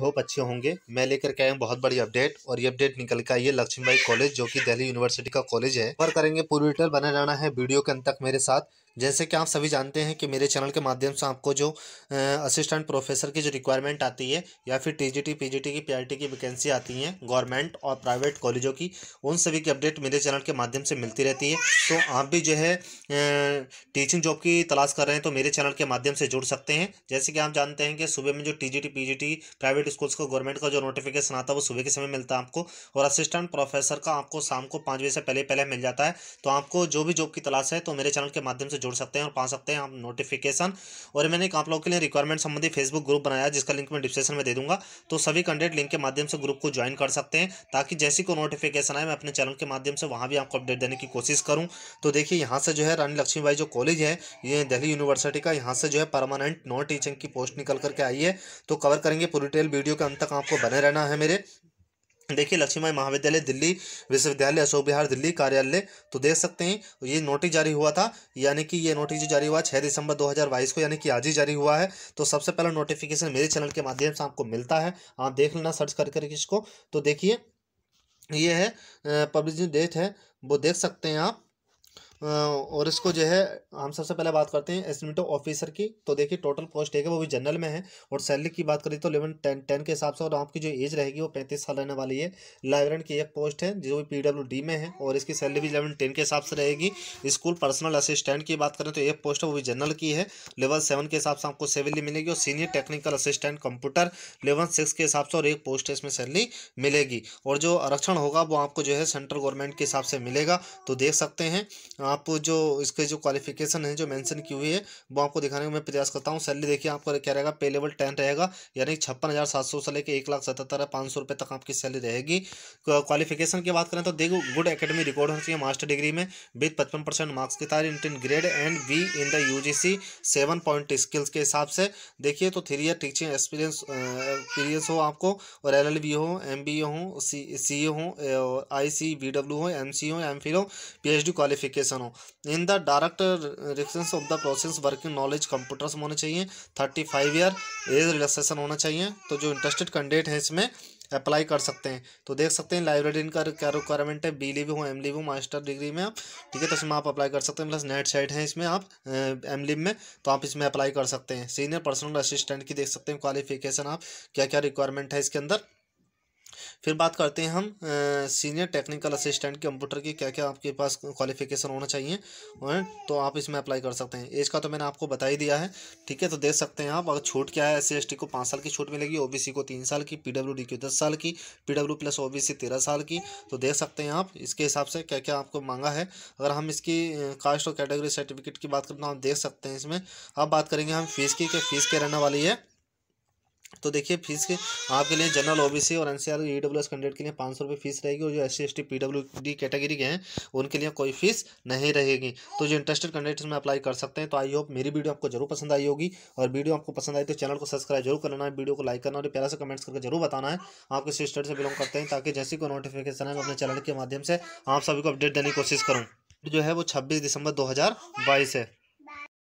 hope अच्छे होंगे मैं लेकर के आया हूँ बहुत बड़ी अपडेट और ये अपडेट निकल के ये लक्ष्मीबाई कॉलेज जो कि दिल्ली यूनिवर्सिटी का कॉलेज है और करेंगे पूरी डिटेल बने रहना है वीडियो के अंत तक मेरे साथ जैसे कि आप सभी जानते हैं कि मेरे चैनल के माध्यम से आपको जो असिस्टेंट प्रोफेसर की जो रिक्वायरमेंट आती है या फिर टीजीटी पीजीटी की टी की वैकेंसी आती हैं गवर्नमेंट और प्राइवेट कॉलेजों की उन सभी की अपडेट मेरे चैनल के माध्यम से मिलती रहती है तो आप भी जो है टीचिंग जॉब की तलाश कर रहे हैं तो मेरे चैनल के माध्यम से जुड़ सकते हैं जैसे कि आप जानते हैं कि सुबह में जो टी जी प्राइवेट स्कूल्स को गवर्नमेंट का जो नोटिफिकेशन आता है वो सुबह के समय मिलता है आपको और असिस्टेंट प्रोफेसर का आपको शाम को पाँच बजे से पहले पहले मिल जाता है तो आपको जो भी जॉब की तलाश है तो मेरे चैनल के माध्यम से जुड़ जुड़ सकते हैं और पा सकते हैं आप नोटिफिकेशन और मैंने एक आप लोगों के लिए रिक्वायरमेंट संबंधी फेसबुक ग्रुप बनाया जिसका लिंक मैं डिस्क्रिप्शन में दे दूंगा तो सभी कैंडिडेट लिंक के माध्यम से ग्रुप को ज्वाइन कर सकते हैं ताकि जैसी को नोटिफिकेशन आए मैं अपने चैनल के माध्यम से वहाँ भी आपको अपडेट देने की कोशिश करूँ तो देखिए यहाँ से जो है रानी लक्ष्मीबाई जो कॉलेज है ये दिल्ली यूनिवर्सिटी का यहाँ से जो है परमानेंट नॉन टीचिंग की पोस्ट निकल करके आई है तो कवर करेंगे पूरी डिटेल वीडियो के अंत तक आपको बने रहना है मेरे देखिए लक्ष्मी माई महाविद्यालय दिल्ली विश्वविद्यालय अशोक बिहार दिल्ली कार्यालय तो देख सकते हैं ये नोटिस जारी हुआ था यानी कि ये नोटिस जो जारी हुआ छः दिसंबर 2022 को यानी कि आज ही जारी हुआ है तो सबसे पहला नोटिफिकेशन मेरे चैनल के माध्यम से आपको मिलता है आप देख लेना सर्च कर करके इसको तो देखिए ये है पब्लिश डेट है वो देख सकते हैं आप और इसको जो है हम सबसे पहले बात करते हैं एस्टिमेटो ऑफिसर की तो देखिए टोटल पोस्ट है वो भी जनरल में है और सैलरी की बात करें तो इलेवन टेन टेन के हिसाब से और आपकी जो एज रहेगी वो पैंतीस साल रहने वाली है लाइब्रेन की एक पोस्ट है जो पी डब्ल्यू डी में है और इसकी सैलरी भी इलेवन टेन के हिसाब से रहेगी स्कूल पर्सनल असिस्टेंट की बात करें तो एक पोस्ट है वो भी जनरल की है लेवल सेवन के हिसाब से आपको सैलरी मिलेगी और senior technical assistant computer level six के हिसाब से और एक पोस्ट है इसमें सैलरी मिलेगी और जो आरक्षण होगा वो आपको जो है सेंट्रल गवर्नमेंट के हिसाब से मिलेगा तो देख सकते हैं आप जो इसके जो क्वालिफिकेशन है जो मेंशन की हुई है वो आपको दिखाने का मैं प्रयास करता हूँ सैलरी देखिए आपका क्या रहेगा पे लेवल टेन रहेगा यानी छप्पन हज़ार सात सौ से लेकर एक लाख सतहत्तर पाँच सौ रुपये तक आपकी सैलरी रहेगी क्वालिफिकेशन की बात करें तो देखो गुड एकेडमी रिकॉर्ड होना चाहिए मास्टर डिग्री में विथ पचपन परसेंट मार्क्स की तारीफ in grade and B in the U G C seven point skills के हिसाब से देखिए तो three year teaching experience experience हो आपको और एल एल बी हो एम बी ए हो सी सी ए हो आई सी बी डब्ल्यू हो एम सी हो एम फिल हो पी एच डी क्वालिफिकेशन हो in the direct रिलेक्सेंस of the process working knowledge computers में होने चाहिए thirty five year age relaxation होना चाहिए तो जो इंटरेस्टेड कैंडिडेट हैं इसमें अप्लाई कर सकते हैं तो देख सकते हैं लाइब्रेरी इनका क्या रिक्वायरमेंट है बी ली भी हो एम ली भी मास्टर डिग्री में आप ठीक है तो इसमें आप अप्लाई कर सकते हैं प्लस नेट साइट है इसमें आप एम लिब में तो आप इसमें अप्लाई कर सकते हैं सीनियर पर्सनल असिस्टेंट की देख सकते हैं क्वालिफिकेशन आप क्या क्या रिक्वायरमेंट है इसके अंदर फिर बात करते हैं हम सीनियर टेक्निकल असिस्टेंट कंप्यूटर की क्या क्या आपके पास क्वालिफिकेशन होना चाहिए तो आप इसमें अप्लाई कर सकते हैं एज का तो मैंने आपको बता ही दिया है ठीक है तो देख सकते हैं आप अगर छूट क्या है एस सी को पाँच साल की छूट मिलेगी ओ को तीन साल की पी को दस साल की P W plus O B साल की तो देख सकते हैं आप इसके हिसाब से क्या क्या आपको मांगा है अगर हम इसकी कास्ट और कैटेगरी सर्टिफिकेट की बात करते हैं तो आप देख सकते हैं इसमें अब बात करेंगे हम फीस की कि फीस क्या रहने वाली है तो देखिए फीस के आपके लिए जनरल ओबीसी और NCR E W S candidate के लिए पाँच सौ रुपये फीस रहेगी और जो S C S T P W D category के हैं उनके लिए कोई फीस नहीं रहेगी तो जो इंटरेस्टेड कैंडिडेट्स में अप्लाई कर सकते हैं तो आई होप मेरी वीडियो आपको जरूर पसंद आई होगी और वीडियो आपको पसंद आई तो चैनल को सब्सक्राइब जरूर करना है वीडियो को लाइक करना और प्यारा से कमेंट्स करके जरूर बताना है आप किसी स्टेट से बिलोंग करते हैं ताकि जैसे कोई नोटिफिकेशन है मैं अपने चैनल के माध्यम से आप सभी को अपडेट देने की कोशिश करूँ जो है वो छब्बीस दिसंबर दो है